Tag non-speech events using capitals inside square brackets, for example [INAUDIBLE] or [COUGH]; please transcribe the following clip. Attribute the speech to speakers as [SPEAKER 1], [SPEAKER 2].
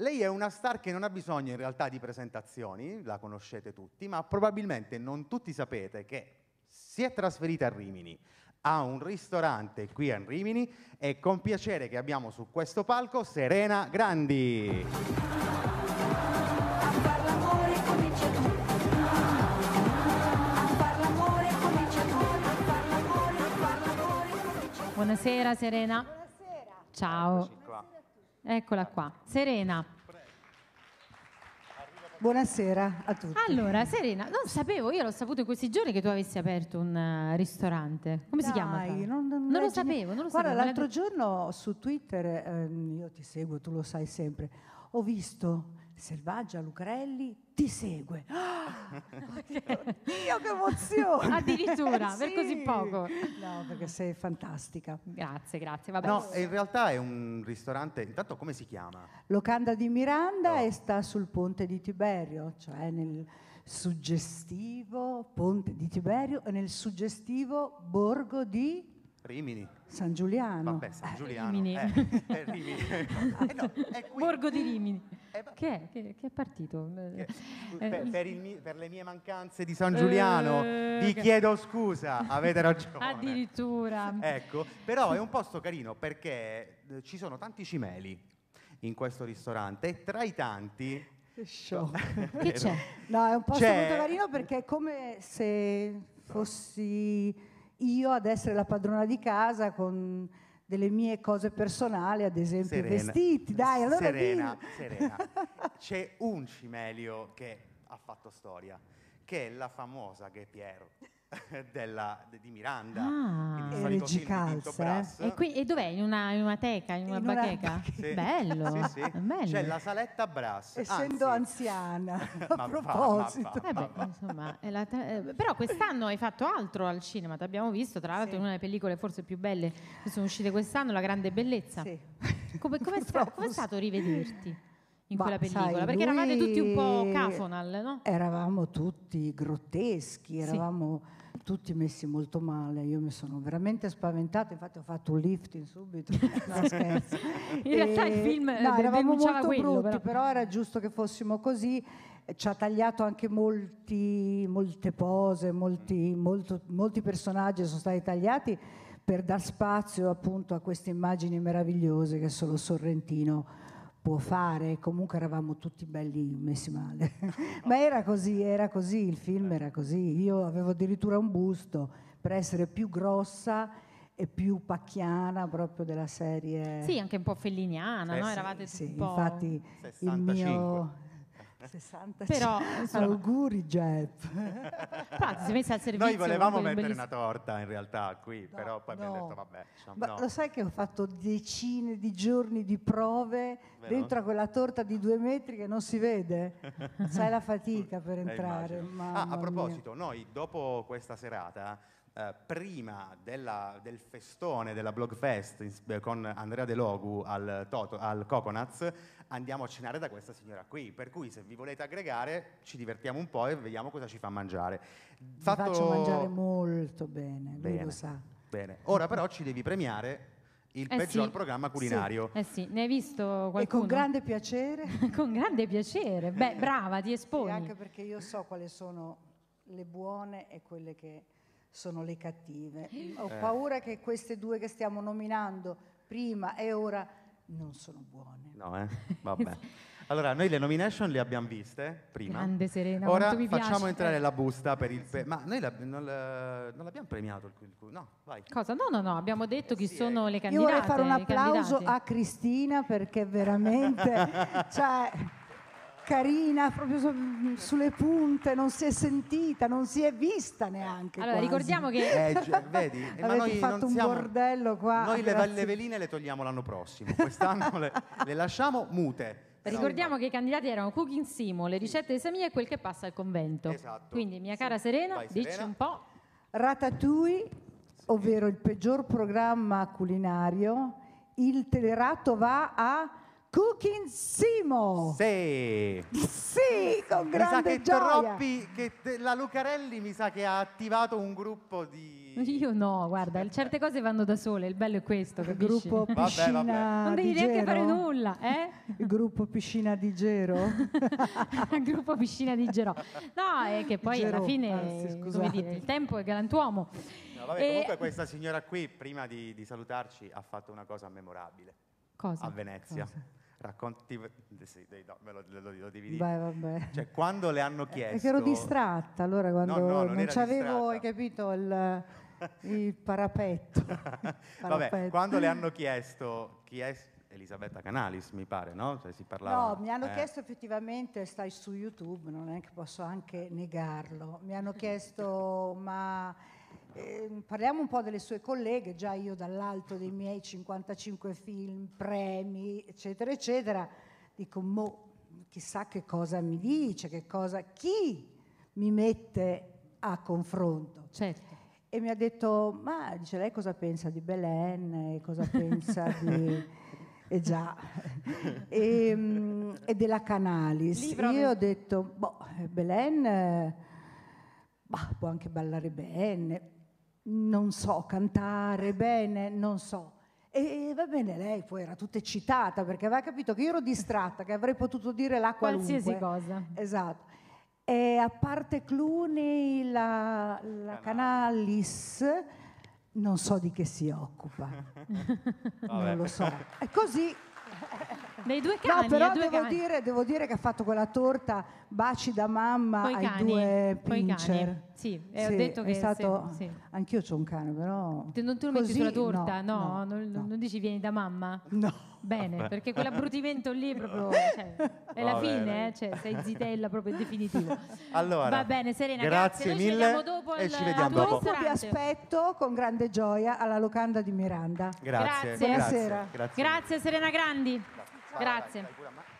[SPEAKER 1] Lei è una star che non ha bisogno in realtà di presentazioni, la conoscete tutti, ma probabilmente non tutti sapete che si è trasferita a Rimini, ha un ristorante qui a Rimini e con piacere che abbiamo su questo palco Serena Grandi.
[SPEAKER 2] Buonasera Serena. Buonasera. Ciao. Eccola qua, Serena. Buonasera a tutti. Allora, Serena, non sapevo, io l'ho saputo in questi giorni che tu avessi aperto un uh, ristorante. Come Dai, si chiama? Non,
[SPEAKER 3] non, non lo sapevo, non lo Guarda, sapevo. l'altro giorno su Twitter, ehm, io ti seguo, tu lo sai sempre, ho visto Selvaggia Lucrelli ti segue. Ah, [LAUGHS] okay. Oddio, che emozione! Addirittura, sì. per così poco. No, perché sei fantastica. Grazie, grazie. Vabbè. No, in
[SPEAKER 1] realtà è un ristorante, intanto come si chiama?
[SPEAKER 3] Locanda di Miranda oh. e sta sul ponte di Tiberio, cioè nel suggestivo ponte di Tiberio e nel suggestivo borgo di Rimini. San Giuliano. Vabbè, San eh, Giuliano. Rimini. Eh, [LAUGHS] eh, Rimini. [LAUGHS] Eh, no, Borgo di
[SPEAKER 2] Rimini. Ba- eh, che, è, che, che, è partito? Che, eh, per, per,
[SPEAKER 1] il, per, le mie mancanze di San Giuliano vi chiedo scusa,
[SPEAKER 2] avete ragione. Addirittura. Ecco, però è un
[SPEAKER 1] posto carino perché ci sono tanti cimeli in questo ristorante e tra i tanti
[SPEAKER 3] Show. che [LAUGHS] c'è? No, è un posto c'è... molto carino perché è come se fossi io ad essere la padrona di casa con delle mie cose personali, ad esempio serena. vestiti, dai, allora Serena, dillo. serena. [LAUGHS] C'è un
[SPEAKER 1] cimelio che ha fatto storia, che è la famosa Gepierre. [LAUGHS] della, di Miranda. Ah, e eh, Luigi Calze.
[SPEAKER 2] Eh. E, qui, e dov'è? In una, in una teca, in una in bacheca? Una... Sì. Bello. Sì, sì. Bello. C'è la
[SPEAKER 1] saletta brass. Essendo
[SPEAKER 2] Anzi. anziana, [LAUGHS] a proposito. Ma, ma, ma, eh beh, insomma, te... Eh, però quest'anno hai fatto altro al cinema, ti abbiamo visto, tra l'altro in una delle pellicole forse più belle che sono uscite quest'anno, La Grande Bellezza. Come, come, [LAUGHS] sta, come è stato rivederti? in bah, quella pellicola? Sai, Perché eravate tutti un po' cafonal, no?
[SPEAKER 3] Eravamo tutti grotteschi, eravamo sì. tutti messi molto male. Io mi sono veramente spaventata, infatti ho fatto un lifting subito. [LAUGHS] no, scherzo. in realtà il film no, eravamo molto quello, brutti, però. però era giusto che fossimo così ci ha tagliato anche molti, molte pose, molti, molto, molti, personaggi sono stati tagliati per dar spazio appunto a queste immagini meravigliose che solo Sorrentino può fare, comunque eravamo tutti belli messi male. [LAUGHS] Ma era così, era così, il film era così. Io avevo addirittura un busto per essere più grossa e più pacchiana proprio della serie. Sì,
[SPEAKER 2] anche un po' felliniana, eh sì, no? Eravate sì, un po'... infatti 65. il mio 60 Però, insomma,
[SPEAKER 3] auguri Jep.
[SPEAKER 1] Infatti, si è messa al servizio. Noi volevamo mettere bellissimo. una torta in realtà qui, no, però poi no. abbiamo detto vabbè.
[SPEAKER 3] Diciamo, Ma no. Lo sai che ho fatto decine di giorni di prove Vero? dentro a quella torta di due metri che non si vede? sai la fatica per eh, entrare. Eh, ah, a proposito,
[SPEAKER 1] mia. noi dopo questa serata eh, prima della, del festone della Blogfest eh, con Andrea De Logu al, Toto, al Coconuts, andiamo a cenare da questa signora qui. Per cui se vi volete aggregare ci divertiamo un po' e vediamo cosa ci fa mangiare.
[SPEAKER 3] Fatto... faccio mangiare molto bene, bene, lo sa.
[SPEAKER 1] Bene. Ora però ci devi premiare il eh peggior sì, programma culinario. Sì,
[SPEAKER 2] eh sì, ne hai visto qualcuno? E con grande piacere. [LAUGHS] con grande piacere. Beh, brava, ti esponi. E anche
[SPEAKER 3] perché io so quali sono le buone e quelle che sono le cattive. Eh. Ho eh. paura che queste due che stiamo nominando prima e ora non sono buone.
[SPEAKER 1] No, eh? Vabbè. Allora, noi le nomination le abbiamo viste prima. Grande
[SPEAKER 2] Serena, Ora facciamo entrare
[SPEAKER 1] la busta per il... Pe- ma noi la, non, non, l'abbiamo premiato il, il No, vai.
[SPEAKER 2] Cosa? No, no, no, abbiamo eh, detto eh, chi sì, sono eh. le candidate. Io vorrei fare un applauso
[SPEAKER 3] a Cristina perché veramente... [LAUGHS] cioè, carina, proprio so- sulle punte, non si è sentita, non si è vista neanche. Allora, quasi. ricordiamo che... Eh,
[SPEAKER 1] cioè, vedi? ma noi fatto un siamo...
[SPEAKER 3] bordello
[SPEAKER 2] qua. Noi grazie. le
[SPEAKER 1] veline le togliamo l'anno prossimo, quest'anno le, le lasciamo mute.
[SPEAKER 2] Ricordiamo che i candidati erano Cooking Simo, le ricette di Samia e quel che passa al convento. Esatto. Quindi, mia cara Serena, Vai, Serena. dici un po'.
[SPEAKER 3] Ratatouille, ovvero il peggior programma culinario, il telerato va a Cooking Simo. Sì. Sì, con grande mi sa che gioia. Troppi,
[SPEAKER 2] che te- la Lucarelli mi sa che ha attivato un gruppo di... Io no, guarda, certe cose vanno da sole, il bello è questo, Il capisci? gruppo Vabbè, Piscina vabbè. non devi di neanche Gero. fare nulla, eh? Il gruppo Piscina di Gero. Al [LAUGHS] gruppo piscina di Gero. No, è che poi Gerò, alla fine, anzi, ah, come dire, il tempo è galantuomo. No, vabbè, E- Comunque
[SPEAKER 1] questa signora qui, prima di, di salutarci, ha fatto una cosa memorabile Cosa? a Venezia. Cosa? racconti, sì, dei, no, me lo, lo, lo devi dire. Beh, vabbè. Cioè, quando le hanno eh, chiesto... Perché ero distratta
[SPEAKER 3] allora quando no, no, non, non c'avevo, hai capito, il, [LAUGHS] il parapetto. [LAUGHS] parapetto. Vabbè, quando le hanno
[SPEAKER 1] chiesto chi è Elisabetta Canalis, mi pare, no? Cioè, si parlava, no, mi hanno eh. chiesto
[SPEAKER 3] effettivamente, stai su YouTube, non è che posso anche negarlo, mi hanno chiesto ma eh, parliamo un po' delle sue colleghe, già io dall'alto dei miei 55 film, premi, eccetera, eccetera, dico, mo, chissà che cosa mi dice, che cosa, chi mi mette a confronto. Certo. E mi ha detto, ma dice lei cosa pensa di Belen, cosa pensa di... [LAUGHS] Eh già, e, um, e, della Canalis. Libro Io ho detto, boh, Belen... Eh, bah, può anche ballare bene non so, cantare bene, non so. E va bene, lei poi era tutta eccitata perché aveva capito che io ero distratta, che avrei potuto dire la qualunque. Qualsiasi cosa. Esatto. E a parte Cluny, la, la Canalis non so di che si occupa. [LAUGHS] non lo so. È così. [LAUGHS]
[SPEAKER 2] Nei due cani, no, però devo, cani.
[SPEAKER 3] Dire, devo, Dire, che ha fatto quella torta baci da mamma coi ai cani, due pincher.
[SPEAKER 2] Sì, eh, sì, ho detto che stato... Sì, sì.
[SPEAKER 3] Anch'io ho un cane, però... Te, non tu lo metti sulla torta? No, no, no,
[SPEAKER 2] non, no, non, dici vieni da mamma? No. Bene, Vabbè. perché quell'abbrutimento lì proprio [LAUGHS] cioè, è la fine, eh? cioè, sei zitella proprio in definitivo. [LAUGHS]
[SPEAKER 1] Allora, Va bene,
[SPEAKER 2] Serena, grazie,
[SPEAKER 1] grazie. mille. Ci dopo e al, ci vediamo dopo. dopo. Vi
[SPEAKER 3] aspetto con grande gioia alla locanda di Miranda. Grazie.
[SPEAKER 1] Grazie. Buonasera. Grazie, grazie.
[SPEAKER 2] grazie Serena Grandi. Grazie.